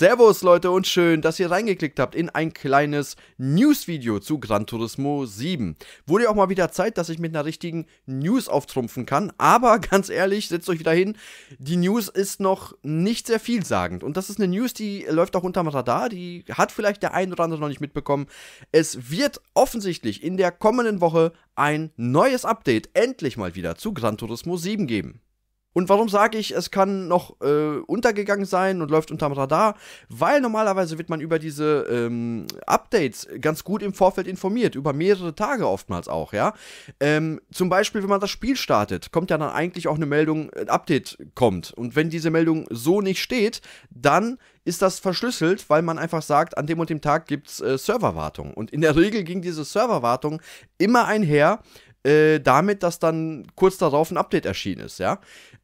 Servus Leute und schön, dass ihr reingeklickt habt in ein kleines News-Video zu Gran Turismo 7. Wurde ja auch mal wieder Zeit, dass ich mit einer richtigen News auftrumpfen kann, aber ganz ehrlich, setzt euch wieder hin, die News ist noch nicht sehr vielsagend und das ist eine News, die läuft auch unterm Radar, die hat vielleicht der ein oder andere noch nicht mitbekommen. Es wird offensichtlich in der kommenden Woche ein neues Update endlich mal wieder zu Gran Turismo 7 geben. Und warum sage ich, es kann noch äh, untergegangen sein und läuft unterm Radar? Weil normalerweise wird man über diese ähm, Updates ganz gut im Vorfeld informiert, über mehrere Tage oftmals auch, ja. Ähm, zum Beispiel, wenn man das Spiel startet, kommt ja dann eigentlich auch eine Meldung, ein äh, Update kommt. Und wenn diese Meldung so nicht steht, dann ist das verschlüsselt, weil man einfach sagt, an dem und dem Tag gibt es äh, Serverwartung. Und in der Regel ging diese Serverwartung immer einher äh, damit, dass dann kurz darauf ein Update erschienen ist, ja.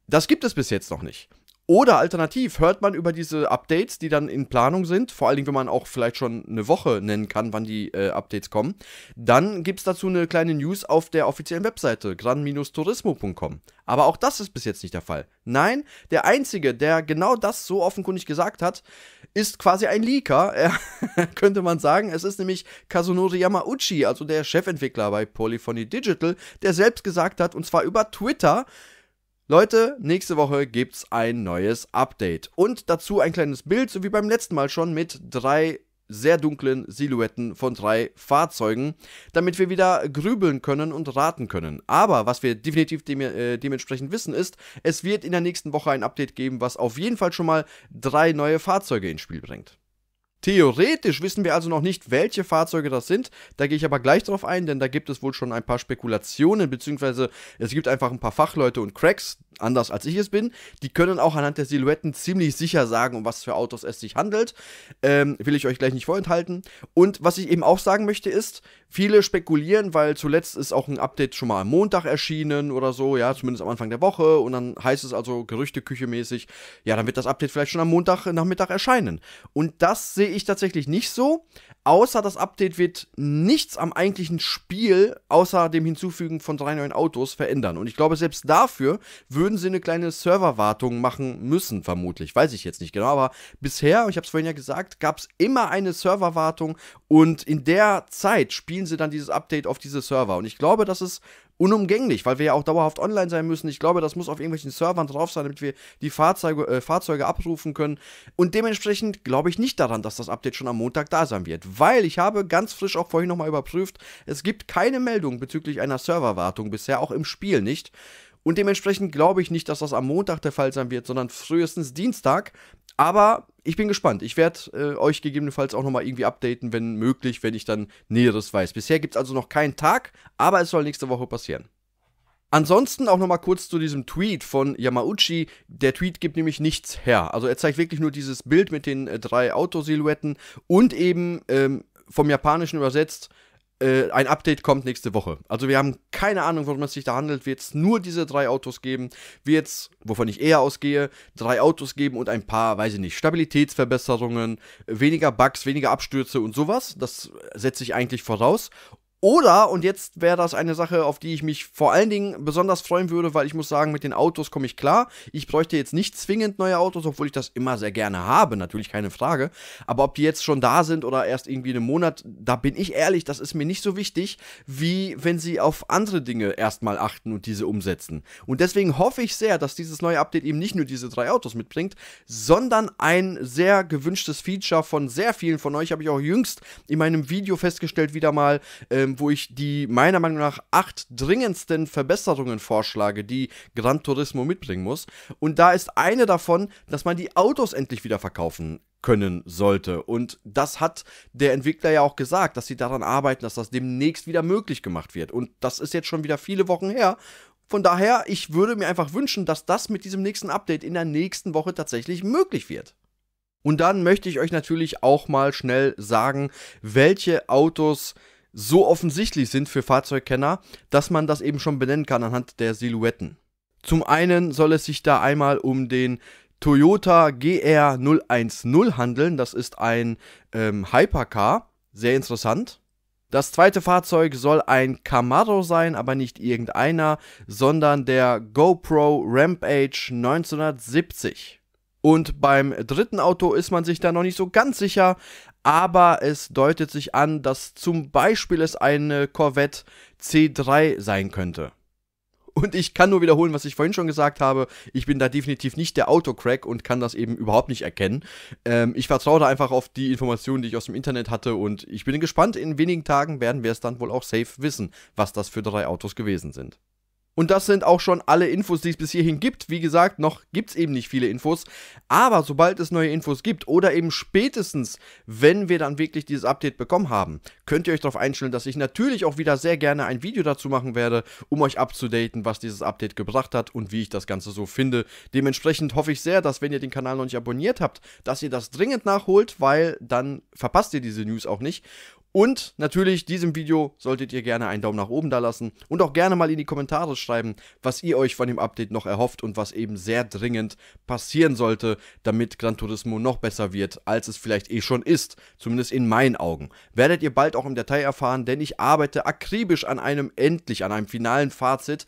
Das gibt es bis jetzt noch nicht. Oder alternativ hört man über diese Updates, die dann in Planung sind, vor allen Dingen, wenn man auch vielleicht schon eine Woche nennen kann, wann die äh, Updates kommen, dann gibt es dazu eine kleine News auf der offiziellen Webseite gran-turismo.com. Aber auch das ist bis jetzt nicht der Fall. Nein, der Einzige, der genau das so offenkundig gesagt hat, ist quasi ein Leaker, könnte man sagen. Es ist nämlich Kazunori Yamauchi, also der Chefentwickler bei Polyphony Digital, der selbst gesagt hat, und zwar über Twitter, Leute, nächste Woche gibt's ein neues Update. Und dazu ein kleines Bild, so wie beim letzten Mal schon, mit drei sehr dunklen Silhouetten von drei Fahrzeugen, damit wir wieder grübeln können und raten können. Aber was wir definitiv de äh, dementsprechend wissen ist, es wird in der nächsten Woche ein Update geben, was auf jeden Fall schon mal drei neue Fahrzeuge ins Spiel bringt. Theoretisch wissen wir also noch nicht, welche Fahrzeuge das sind. Da gehe ich aber gleich drauf ein, denn da gibt es wohl schon ein paar Spekulationen, beziehungsweise es gibt einfach ein paar Fachleute und Cracks, anders als ich es bin. Die können auch anhand der Silhouetten ziemlich sicher sagen, um was für Autos es sich handelt. Ähm, will ich euch gleich nicht vorenthalten. Und was ich eben auch sagen möchte ist, viele spekulieren, weil zuletzt ist auch ein Update schon mal am Montag erschienen oder so, ja, zumindest am Anfang der Woche. Und dann heißt es also gerüchteküchemäßig, ja, dann wird das Update vielleicht schon am Montagnachmittag erscheinen. Und das sehe ich tatsächlich nicht so. Außer das Update wird nichts am eigentlichen Spiel, außer dem Hinzufügen von drei neuen Autos, verändern. Und ich glaube, selbst dafür würden sie eine kleine Serverwartung machen müssen, vermutlich. Weiß ich jetzt nicht genau, aber bisher, ich habe es vorhin ja gesagt, gab es immer eine Serverwartung und in der Zeit spielen sie dann dieses Update auf diese Server. Und ich glaube, das ist unumgänglich, weil wir ja auch dauerhaft online sein müssen. Ich glaube, das muss auf irgendwelchen Servern drauf sein, damit wir die Fahrzeuge, äh, Fahrzeuge abrufen können. Und dementsprechend glaube ich nicht daran, dass das Update schon am Montag da sein wird, weil ich habe ganz frisch auch vorhin nochmal überprüft, es gibt keine Meldung bezüglich einer Serverwartung bisher, auch im Spiel nicht. Und dementsprechend glaube ich nicht, dass das am Montag der Fall sein wird, sondern frühestens Dienstag. Aber ich bin gespannt. Ich werde äh, euch gegebenenfalls auch nochmal irgendwie updaten, wenn möglich, wenn ich dann Näheres weiß. Bisher gibt es also noch keinen Tag, aber es soll nächste Woche passieren. Ansonsten auch nochmal kurz zu diesem Tweet von Yamauchi. Der Tweet gibt nämlich nichts her. Also er zeigt wirklich nur dieses Bild mit den äh, drei Autosilhouetten und eben ähm, vom Japanischen übersetzt äh, ein Update kommt nächste Woche. Also wir haben keine Ahnung, worum es sich da handelt. Wird es nur diese drei Autos geben? Wird es, wovon ich eher ausgehe, drei Autos geben und ein paar, weiß ich nicht, Stabilitätsverbesserungen, weniger Bugs, weniger Abstürze und sowas. Das setze ich eigentlich voraus. Oder, und jetzt wäre das eine Sache, auf die ich mich vor allen Dingen besonders freuen würde, weil ich muss sagen, mit den Autos komme ich klar. Ich bräuchte jetzt nicht zwingend neue Autos, obwohl ich das immer sehr gerne habe, natürlich keine Frage. Aber ob die jetzt schon da sind oder erst irgendwie einen Monat, da bin ich ehrlich, das ist mir nicht so wichtig, wie wenn sie auf andere Dinge erstmal achten und diese umsetzen. Und deswegen hoffe ich sehr, dass dieses neue Update eben nicht nur diese drei Autos mitbringt, sondern ein sehr gewünschtes Feature von sehr vielen von euch, habe ich auch jüngst in meinem Video festgestellt, wieder mal. Äh, ähm, wo ich die meiner Meinung nach acht dringendsten Verbesserungen vorschlage, die Gran Turismo mitbringen muss. Und da ist eine davon, dass man die Autos endlich wieder verkaufen können sollte. Und das hat der Entwickler ja auch gesagt, dass sie daran arbeiten, dass das demnächst wieder möglich gemacht wird. Und das ist jetzt schon wieder viele Wochen her. Von daher, ich würde mir einfach wünschen, dass das mit diesem nächsten Update in der nächsten Woche tatsächlich möglich wird. Und dann möchte ich euch natürlich auch mal schnell sagen, welche Autos so offensichtlich sind für Fahrzeugkenner, dass man das eben schon benennen kann anhand der Silhouetten. Zum einen soll es sich da einmal um den Toyota GR010 handeln. Das ist ein ähm, Hypercar. Sehr interessant. Das zweite Fahrzeug soll ein Camaro sein, aber nicht irgendeiner, sondern der GoPro Rampage 1970. Und beim dritten Auto ist man sich da noch nicht so ganz sicher, aber es deutet sich an, dass zum Beispiel es eine Corvette C3 sein könnte. Und ich kann nur wiederholen, was ich vorhin schon gesagt habe. Ich bin da definitiv nicht der Autocrack und kann das eben überhaupt nicht erkennen. Ähm, ich vertraue da einfach auf die Informationen, die ich aus dem Internet hatte. Und ich bin gespannt. In wenigen Tagen werden wir es dann wohl auch safe wissen, was das für drei Autos gewesen sind. Und das sind auch schon alle Infos, die es bis hierhin gibt. Wie gesagt, noch gibt es eben nicht viele Infos. Aber sobald es neue Infos gibt oder eben spätestens, wenn wir dann wirklich dieses Update bekommen haben, könnt ihr euch darauf einstellen, dass ich natürlich auch wieder sehr gerne ein Video dazu machen werde, um euch abzudaten, was dieses Update gebracht hat und wie ich das Ganze so finde. Dementsprechend hoffe ich sehr, dass wenn ihr den Kanal noch nicht abonniert habt, dass ihr das dringend nachholt, weil dann verpasst ihr diese News auch nicht. Und natürlich diesem Video solltet ihr gerne einen Daumen nach oben da lassen und auch gerne mal in die Kommentare schreiben, was ihr euch von dem Update noch erhofft und was eben sehr dringend passieren sollte, damit Gran Turismo noch besser wird, als es vielleicht eh schon ist, zumindest in meinen Augen. Werdet ihr bald auch im Detail erfahren, denn ich arbeite akribisch an einem endlich, an einem finalen Fazit.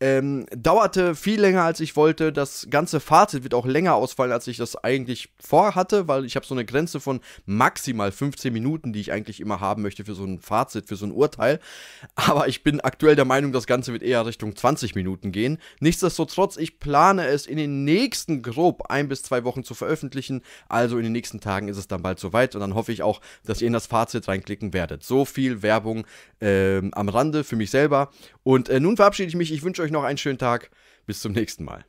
Ähm, dauerte viel länger, als ich wollte. Das ganze Fazit wird auch länger ausfallen, als ich das eigentlich vorhatte, weil ich habe so eine Grenze von maximal 15 Minuten, die ich eigentlich immer haben möchte für so ein Fazit, für so ein Urteil. Aber ich bin aktuell der Meinung, das Ganze wird eher Richtung 20 Minuten gehen. Nichtsdestotrotz, ich plane es in den nächsten grob ein bis zwei Wochen zu veröffentlichen. Also in den nächsten Tagen ist es dann bald soweit und dann hoffe ich auch, dass ihr in das Fazit reinklicken werdet. So viel Werbung ähm, am Rande für mich selber. Und äh, nun verabschiede ich mich. Ich wünsche euch euch noch einen schönen Tag. Bis zum nächsten Mal.